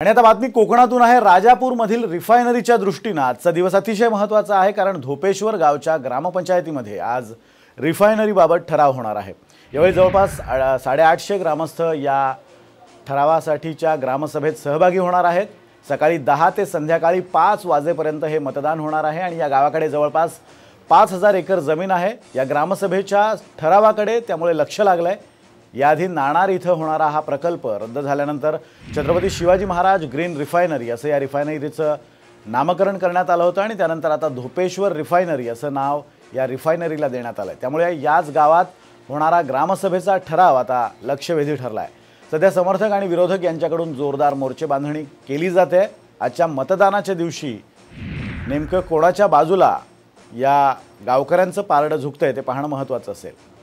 आणि आता बातमी कोकणातून आहे राजापूरमधील रिफायनरीच्या दृष्टीनं आजचा दिवस अतिशय महत्त्वाचा आहे कारण धोपेश्वर गावच्या ग्रामपंचायतीमध्ये आज रिफायनरीबाबत ठराव होणार आहे यावेळी जवळपास साडेआठशे ग्रामस्थ या ठरावासाठीच्या ग्रामसभेत सहभागी होणार आहेत सकाळी दहा ते संध्याकाळी पाच वाजेपर्यंत हे मतदान होणार आहे आणि या गावाकडे जवळपास पाच हजार एकर जमीन आहे या ग्रामसभेच्या ठरावाकडे त्यामुळे लक्ष लागलं आहे याआधी नाणार इथं होणारा हा प्रकल्प रद्द झाल्यानंतर छत्रपती शिवाजी महाराज ग्रीन रिफायनरी असं या रिफायनरीचं नामकरण करण्यात आलं होतं आणि त्यानंतर आता धोपेश्वर रिफायनरी असं नाव या रिफायनरीला देण्यात आलं आहे त्यामुळे याच गावात होणारा ग्रामसभेचा ठराव आता लक्षवेधी ठरला आहे सध्या समर्थक आणि विरोधक यांच्याकडून जोरदार मोर्चे बांधणी केली जाते आजच्या मतदानाच्या दिवशी नेमकं कोणाच्या बाजूला या गावकऱ्यांचं पारडं झुकतंय ते पाहणं महत्त्वाचं असेल